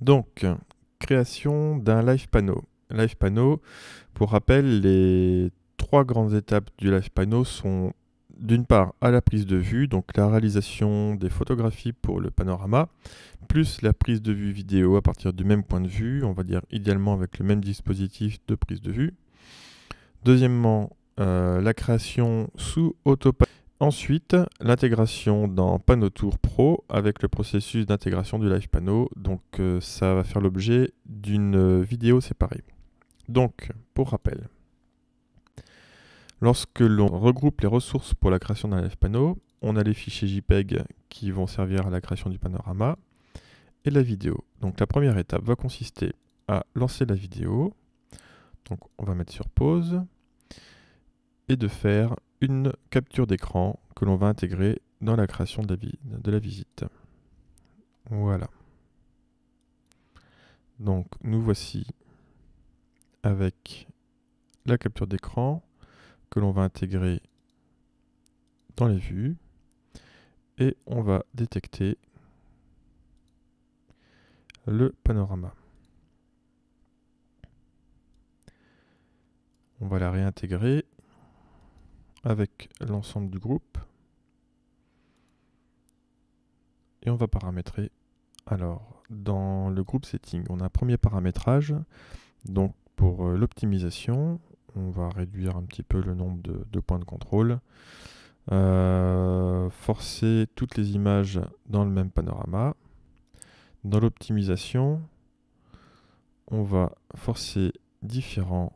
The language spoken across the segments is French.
Donc, création d'un live panneau. Live panneau, pour rappel, les trois grandes étapes du live panneau sont d'une part à la prise de vue, donc la réalisation des photographies pour le panorama, plus la prise de vue vidéo à partir du même point de vue, on va dire idéalement avec le même dispositif de prise de vue. Deuxièmement, euh, la création sous autopilot Ensuite, l'intégration dans PanoTour Pro avec le processus d'intégration du Live panneau, Donc euh, ça va faire l'objet d'une euh, vidéo séparée. Donc, pour rappel, lorsque l'on regroupe les ressources pour la création d'un Live panneau, on a les fichiers JPEG qui vont servir à la création du panorama et la vidéo. Donc la première étape va consister à lancer la vidéo. Donc on va mettre sur pause et de faire une capture d'écran que l'on va intégrer dans la création de la, de la visite. Voilà. Donc nous voici avec la capture d'écran que l'on va intégrer dans les vues et on va détecter le panorama. On va la réintégrer avec l'ensemble du groupe. Et on va paramétrer. Alors, dans le groupe setting, on a un premier paramétrage. Donc, pour euh, l'optimisation, on va réduire un petit peu le nombre de, points de contrôle. Euh, forcer toutes les images dans le même panorama. Dans l'optimisation, on va forcer différents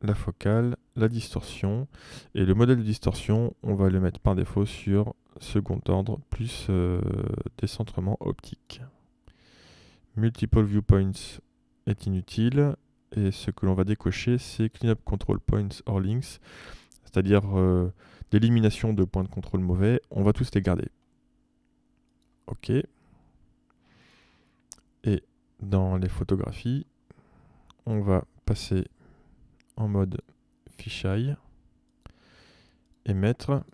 la focale la distorsion. Et le modèle de distorsion, on va le mettre par défaut sur second ordre plus euh, décentrement optique. Multiple viewpoints est inutile. Et ce que l'on va décocher, c'est cleanup control points or links, c'est-à-dire euh, l'élimination de points de contrôle mauvais. On va tous les garder. OK. Et dans les photographies, on va passer en mode fisheye et mettre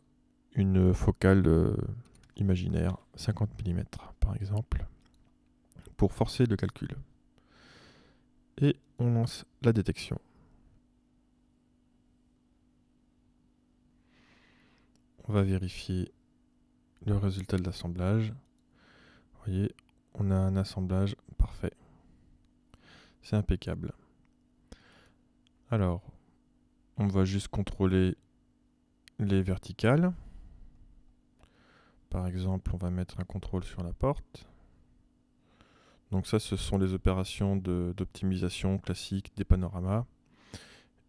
une focale euh, imaginaire 50 mm par exemple pour forcer le calcul. Et on lance la détection. On va vérifier le résultat de l'assemblage. Vous voyez, on a un assemblage parfait. C'est impeccable. Alors, on va juste contrôler les verticales. Par exemple, on va mettre un contrôle sur la porte. Donc ça, ce sont les opérations d'optimisation classique des panoramas.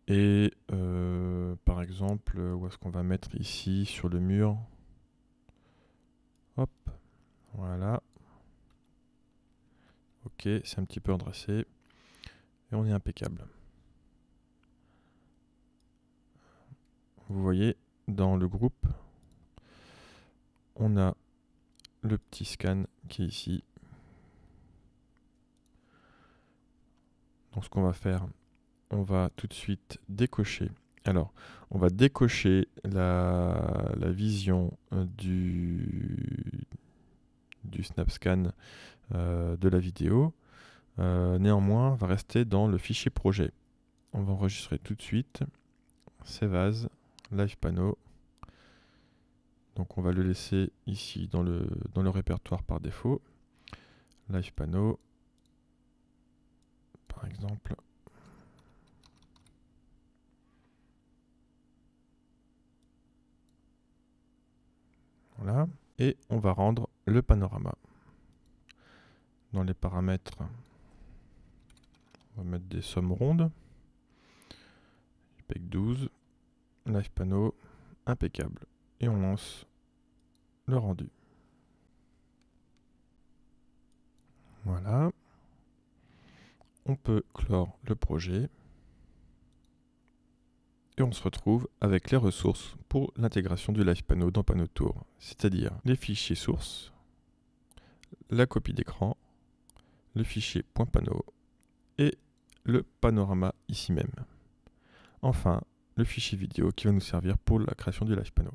Et euh, par exemple, où est-ce qu'on va mettre ici sur le mur Hop, voilà. Ok, c'est un petit peu endressé. Et on est impeccable. vous voyez, dans le groupe, on a le petit scan qui est ici. Donc ce qu'on va faire, on va tout de suite décocher. Alors, on va décocher la, vision euh, du, du snap scan euh, de la vidéo. Euh, néanmoins, on va rester dans le fichier projet. On va enregistrer tout de suite. ces vases live panneau. Donc on va le laisser ici dans le, dans le répertoire par défaut. Live panneau, par exemple. Voilà. Et on va rendre le panorama. Dans les paramètres, on va mettre des sommes rondes. JPEG 12 live panneau, impeccable. Et on lance le rendu. Voilà. On peut clore le projet. Et on se retrouve avec les ressources pour l'intégration du live panneau dans Panneau Tour, c'est-à-dire les fichiers sources, la copie d'écran, le fichier .panneau et le panorama ici même. Enfin, le fichier vidéo qui va nous servir pour la création du live panel.